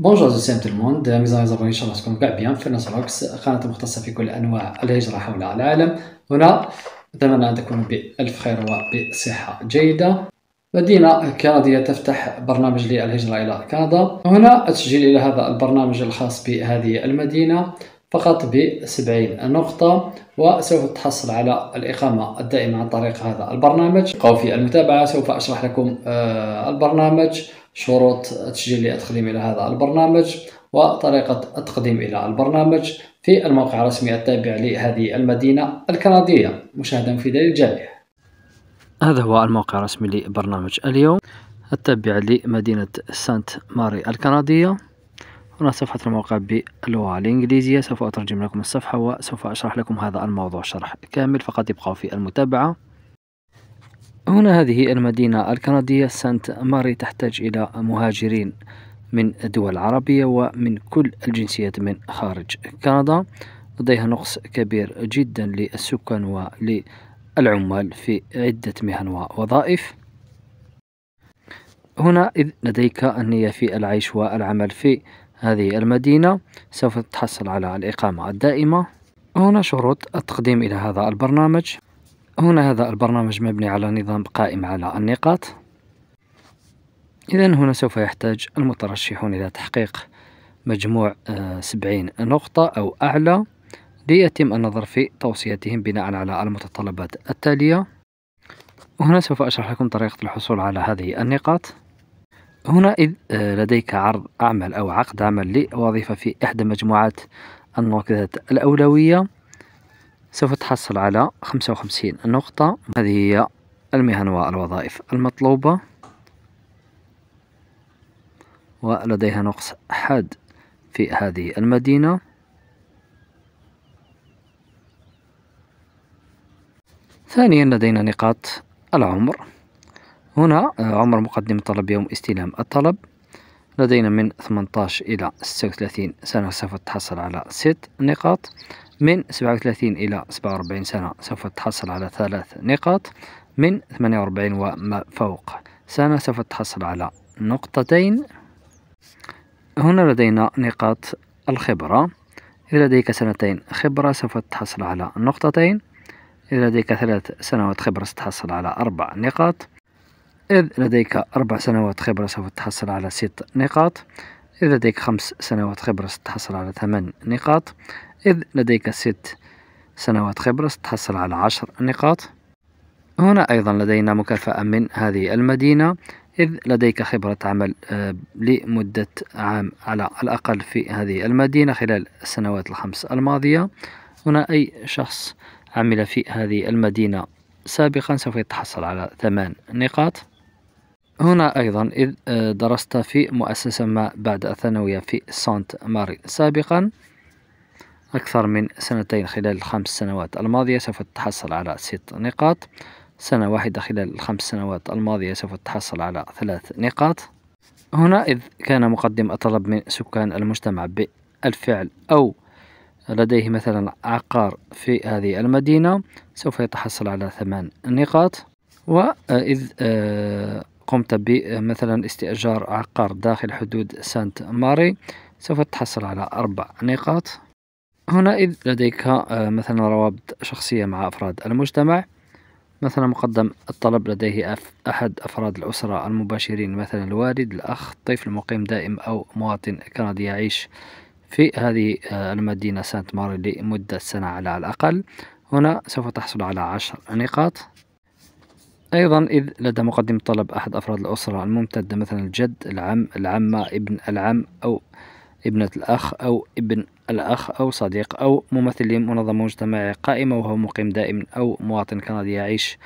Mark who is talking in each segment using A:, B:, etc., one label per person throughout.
A: بونجور سي تو الموند ميزان زابون ان شاء الله تكونوا كاع بيان في نص روكس قناة مختصة في كل انواع الهجرة حول العالم هنا اتمنى ان تكونوا بالف خير وبصحة جيدة مدينة كندية تفتح برنامج للهجرة إلى كندا هنا التسجيل إلى هذا البرنامج الخاص بهذه المدينة فقط ب 70 نقطة وسوف تحصل على الإقامة الدائمة عن طريق هذا البرنامج أو في المتابعة سوف أشرح لكم آه، البرنامج شروط التسجيل للتقديم إلى هذا البرنامج وطريقة التقديم إلى البرنامج في الموقع الرسمي التابع لهذه المدينة الكندية مشاهدا في دليل هذا هو الموقع الرسمي لبرنامج اليوم التابع لمدينة سانت ماري الكندية هنا صفحة الموقع باللغة الإنجليزية سوف أترجم لكم الصفحة وسوف أشرح لكم هذا الموضوع شرح كامل فقط ابقوا في المتابعة هنا هذه المدينة الكندية سانت ماري تحتاج إلى مهاجرين من الدول العربية ومن كل الجنسيات من خارج كندا لديها نقص كبير جدا للسكان وللعمال في عدة مهن ووظائف هنا إذ لديك النية في العيش والعمل في هذه المدينة سوف تحصل على الإقامة الدائمة هنا شروط التقديم إلى هذا البرنامج هنا هذا البرنامج مبني على نظام قائم على النقاط إذا هنا سوف يحتاج المترشحون إلى تحقيق مجموع آه، سبعين نقطة أو أعلى ليتم النظر في توصيتهم بناء على المتطلبات التالية وهنا سوف أشرح لكم طريقة الحصول على هذه النقاط هنا إذ آه، لديك عرض عمل أو عقد عمل لوظيفة في إحدى مجموعات النقاط الأولوية سوف تحصل على خمسة وخمسين نقطة هذه هي المهن والوظائف المطلوبة ولديها نقص حاد في هذه المدينة ثانيا لدينا نقاط العمر هنا عمر مقدم طلب يوم استلام الطلب لدينا من 18 إلى 36 سنة سوف تحصل على 6 نقاط من 37 إلى 47 سنة سوف تحصل على 3 نقاط من 48 وما فوق سنة سوف تحصل على نقطتين هنا لدينا نقاط الخبرة إذا لديك سنتين خبرة سوف تحصل على نقطتين إذا لديك ثلاث سنوات خبرة ستحصل على أربع نقاط إذ لديك أربع سنوات خبرة سوف تحصل على ست نقاط إذ لديك خمس سنوات خبرة ستحصل على ثمان نقاط إذ لديك ست سنوات خبرة ستحصل على عشر نقاط هنا أيضا لدينا مكافأة من هذه المدينة إذ لديك خبرة عمل آه، لمدة عام على الأقل في هذه المدينة خلال السنوات الخمس الماضية هنا أي شخص عمل في هذه المدينة سابقا سوف يتحصل على ثمان نقاط هنا أيضا إذ آه، درست في مؤسسة ما بعد الثانوية في سانت ماري سابقا أكثر من سنتين خلال الخمس سنوات الماضية سوف تحصل على ست نقاط سنة واحدة خلال الخمس سنوات الماضية سوف تحصل على ثلاث نقاط هنا إذ كان مقدم الطلب من سكان المجتمع بالفعل أو لديه مثلا عقار في هذه المدينة سوف يتحصل على ثمان نقاط وإذ آه، قمت بمثلا استئجار عقار داخل حدود سانت ماري سوف تحصل على أربع نقاط هنا إذ لديك آه، مثلا روابط شخصية مع أفراد المجتمع مثلا مقدم الطلب لديه أحد أفراد الأسرة المباشرين مثلا الوالد الأخ طفل مقيم دائم أو مواطن كندي يعيش في هذه آه، المدينة سانت ماري لمدة سنة على الأقل هنا سوف تحصل على عشر نقاط أيضا إذ لدى مقدم الطلب أحد أفراد الأسرة الممتدة مثلا الجد العم العمة ابن العم أو ابنة الأخ أو ابن الأخ أو صديق أو ممثل لمنظمة مجتمعية قائمة وهو مقيم دائم أو مواطن كندي يعيش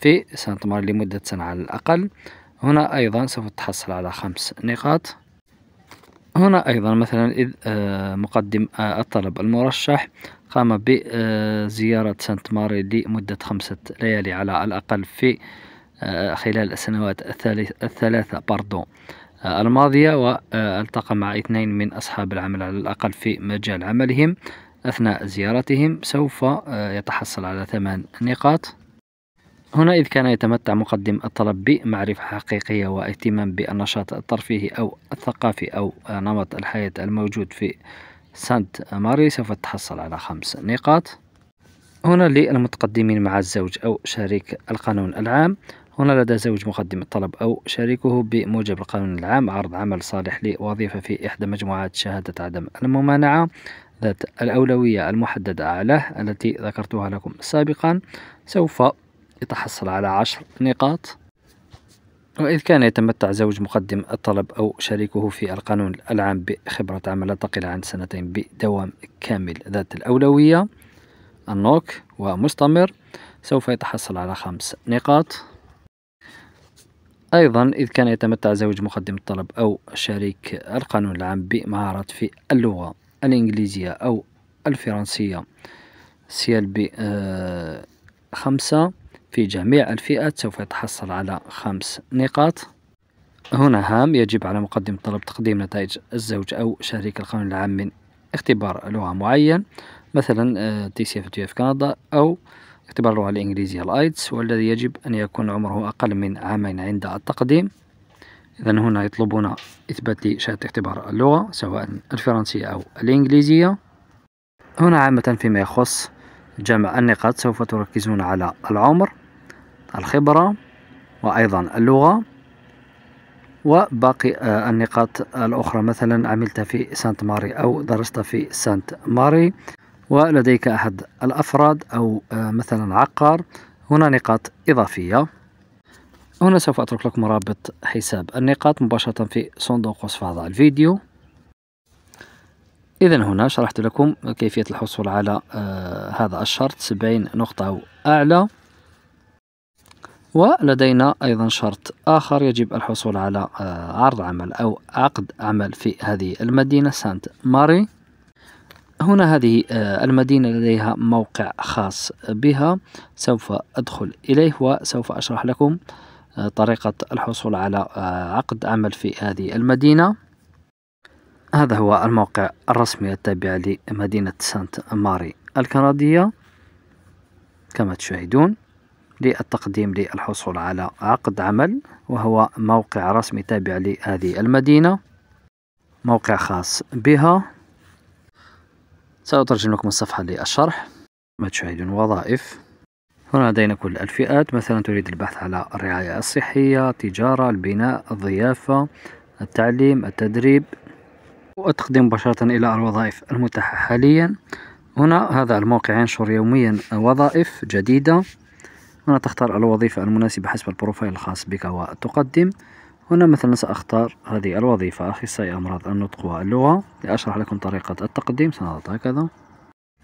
A: في سانتمار لمدة سنة على الأقل هنا أيضا سوف تحصل على خمس نقاط هنا أيضا مثلا إذ آه، مقدم آه، الطلب المرشح قام بزيارة سانت ماري لمدة خمسة ليالي على الأقل في آه، خلال السنوات الثلاثة باردو آه، الماضية والتقى مع اثنين من أصحاب العمل على الأقل في مجال عملهم أثناء زيارتهم سوف آه، يتحصل على ثمان نقاط هنا إذ كان يتمتع مقدم الطلب بمعرفة حقيقية واهتمام بالنشاط الترفيهي أو الثقافي أو نمط الحياة الموجود في سانت ماري سوف تحصل على خمس نقاط هنا للمتقدمين مع الزوج أو شريك القانون العام هنا لدى زوج مقدم الطلب أو شريكه بموجب القانون العام عرض عمل صالح لوظيفة في إحدى مجموعات شهادة عدم الممانعة ذات الأولوية المحددة أعلاه التي ذكرتها لكم سابقا سوف يتحصل على عشر نقاط وإذ كان يتمتع زوج مقدم الطلب أو شريكه في القانون العام بخبرة عمل لا تقل عن سنتين بدوام كامل ذات الأولوية النوك ومستمر سوف يتحصل على خمس نقاط أيضا إذ كان يتمتع زوج مقدم الطلب أو شريك القانون العام بمهارات في اللغة الإنجليزية أو الفرنسية سيال بخمسة آه، خمسة في جميع الفئات سوف يتحصل على خمس نقاط هنا هام يجب على مقدم الطلب تقديم نتائج الزوج أو شريك القانون العام من اختبار لغة معين مثلا تي سي اف في كندا أو اختبار اللغة الإنجليزية الأيدس والذي يجب أن يكون عمره أقل من عامين عند التقديم إذا هنا يطلبون إثبات شهادة اختبار اللغة سواء الفرنسية أو الإنجليزية هنا عامة فيما يخص جمع النقاط سوف تركزون على العمر الخبرة وأيضا اللغة وباقي آه، النقاط الأخرى مثلا عملت في سانت ماري أو درست في سانت ماري ولديك أحد الأفراد أو آه، مثلا عقار هنا نقاط إضافية هنا سوف أترك لكم رابط حساب النقاط مباشرة في صندوق وصف هذا الفيديو إذا هنا شرحت لكم كيفية الحصول على آه، هذا الشرط 70 نقطة أو أعلى ولدينا أيضا شرط آخر يجب الحصول على آه، عرض عمل أو عقد عمل في هذه المدينة سانت ماري هنا هذه آه، المدينة لديها موقع خاص بها سوف أدخل إليه وسوف أشرح لكم آه، طريقة الحصول على عقد عمل في هذه المدينة هذا هو الموقع الرسمي التابع لمدينة سانت ماري الكندية كما تشاهدون للتقديم للحصول على عقد عمل وهو موقع رسمي تابع لهذه المدينة موقع خاص بها سأترجم لكم الصفحة للشرح ما تشاهدون وظائف هنا لدينا كل الفئات مثلا تريد البحث على الرعاية الصحية التجارة البناء الضيافة التعليم التدريب والتقديم مباشرة إلى الوظائف المتاحة حاليا هنا هذا الموقع ينشر يوميا وظائف جديدة هنا تختار الوظيفة المناسبة حسب البروفايل الخاص بك وتقدم هنا مثلا سأختار هذه الوظيفة أخصائي أمراض النطق واللغة لأشرح لكم طريقة التقديم سنضغط هكذا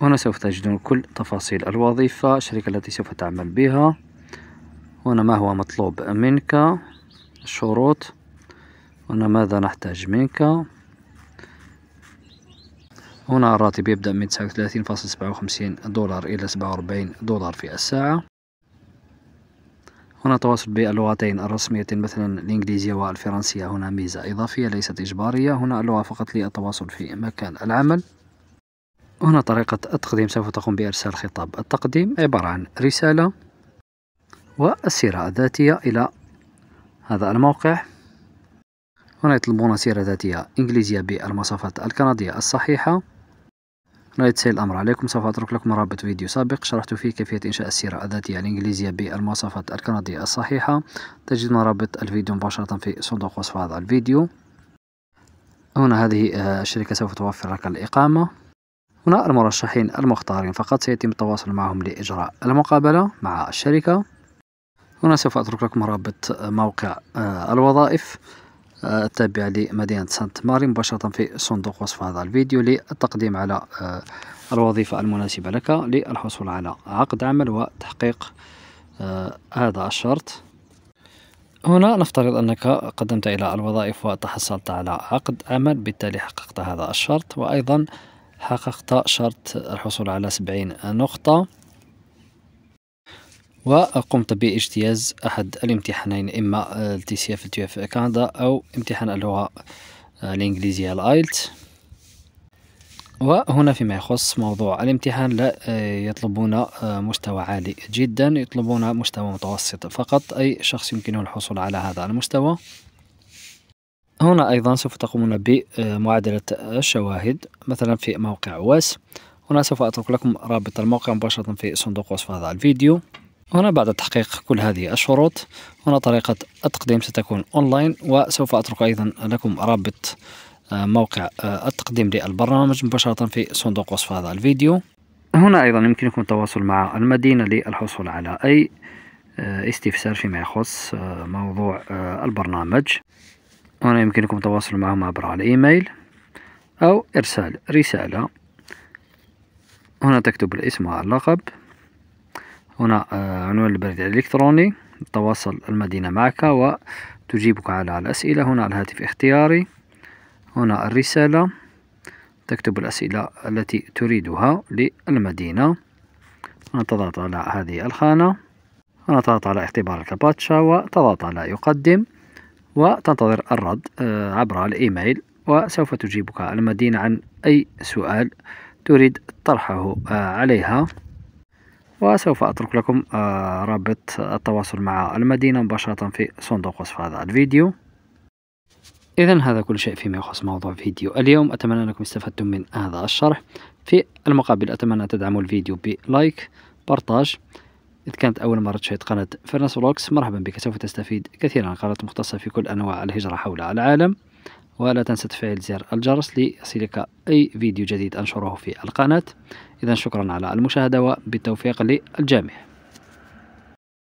A: هنا سوف تجدون كل تفاصيل الوظيفة الشركة التي سوف تعمل بها هنا ما هو مطلوب منك الشروط هنا ماذا نحتاج منك هنا الراتب يبدأ من 39.57 دولار إلى 47 دولار في الساعة هنا تواصل باللغتين الرسميتين مثلا الإنجليزية والفرنسية هنا ميزة إضافية ليست إجبارية هنا اللغة فقط للتواصل في مكان العمل هنا طريقة التقديم سوف تقوم بإرسال خطاب التقديم عبارة عن رسالة والسيرة الذاتية إلى هذا الموقع هنا يطلبون سيرة ذاتية إنجليزية بالمواصفات الكندية الصحيحة رايت سيل الأمر عليكم سوف أترك لكم رابط فيديو سابق شرحت فيه كيفية إنشاء السيرة الذاتية الإنجليزية بالمواصفات الكندية الصحيحة تجدون رابط الفيديو مباشرة في صندوق وصف هذا الفيديو هنا هذه آه، الشركة سوف توفر لك الإقامة هنا المرشحين المختارين فقط سيتم التواصل معهم لإجراء المقابلة مع الشركة هنا سوف أترك لكم رابط آه، موقع آه، الوظائف التابعة لمدينة سانت ماري مباشرة في صندوق وصف هذا الفيديو للتقديم على آه، الوظيفة المناسبة لك للحصول على عقد عمل وتحقيق آه، هذا الشرط هنا نفترض أنك قدمت إلى الوظائف وتحصلت على عقد عمل بالتالي حققت هذا الشرط وأيضا حققت شرط الحصول على سبعين نقطة وقمت باجتياز أحد الامتحانين إما التي سي اف تي في كندا أو امتحان اللغة الإنجليزية الآيلت وهنا فيما يخص موضوع الامتحان لا آه، يطلبون آه، مستوى عالي جدا يطلبون مستوى متوسط فقط أي شخص يمكنه الحصول على هذا المستوى هنا أيضا سوف تقومون بمعادلة الشواهد مثلا في موقع واس هنا سوف أترك لكم رابط الموقع مباشرة في صندوق وصف هذا الفيديو هنا بعد تحقيق كل هذه الشروط هنا طريقة التقديم ستكون أونلاين وسوف أترك أيضا لكم رابط آه، موقع آه، التقديم للبرنامج مباشرة في صندوق وصف هذا الفيديو هنا أيضا يمكنكم التواصل مع المدينة للحصول على أي آه، استفسار فيما يخص موضوع البرنامج هنا يمكنكم التواصل معهم عبر الإيميل أو إرسال رسالة هنا تكتب الاسم واللقب هنا آه، عنوان البريد الإلكتروني تواصل المدينة معك وتجيبك على الأسئلة هنا الهاتف اختياري هنا الرسالة تكتب الأسئلة التي تريدها للمدينة هنا تضغط على هذه الخانة هنا تضغط على اختبار الكاباتشا وتضغط على يقدم وتنتظر الرد آه، عبر الإيميل وسوف تجيبك المدينة عن أي سؤال تريد طرحه آه، عليها وسوف أترك لكم آه، رابط التواصل مع المدينة مباشرة في صندوق وصف هذا الفيديو إذا هذا كل شيء فيما يخص موضوع فيديو اليوم أتمنى أنكم استفدتم من هذا الشرح في المقابل أتمنى تدعموا الفيديو بلايك بارتاج إذا كانت أول مرة تشاهد قناة فرنس فلوكس مرحبا بك سوف تستفيد كثيرا قناة مختصة في كل أنواع الهجرة حول العالم ولا تنسى تفعيل زر الجرس ليصلك أي فيديو جديد أنشره في القناة إذا شكرا على المشاهدة وبالتوفيق للجميع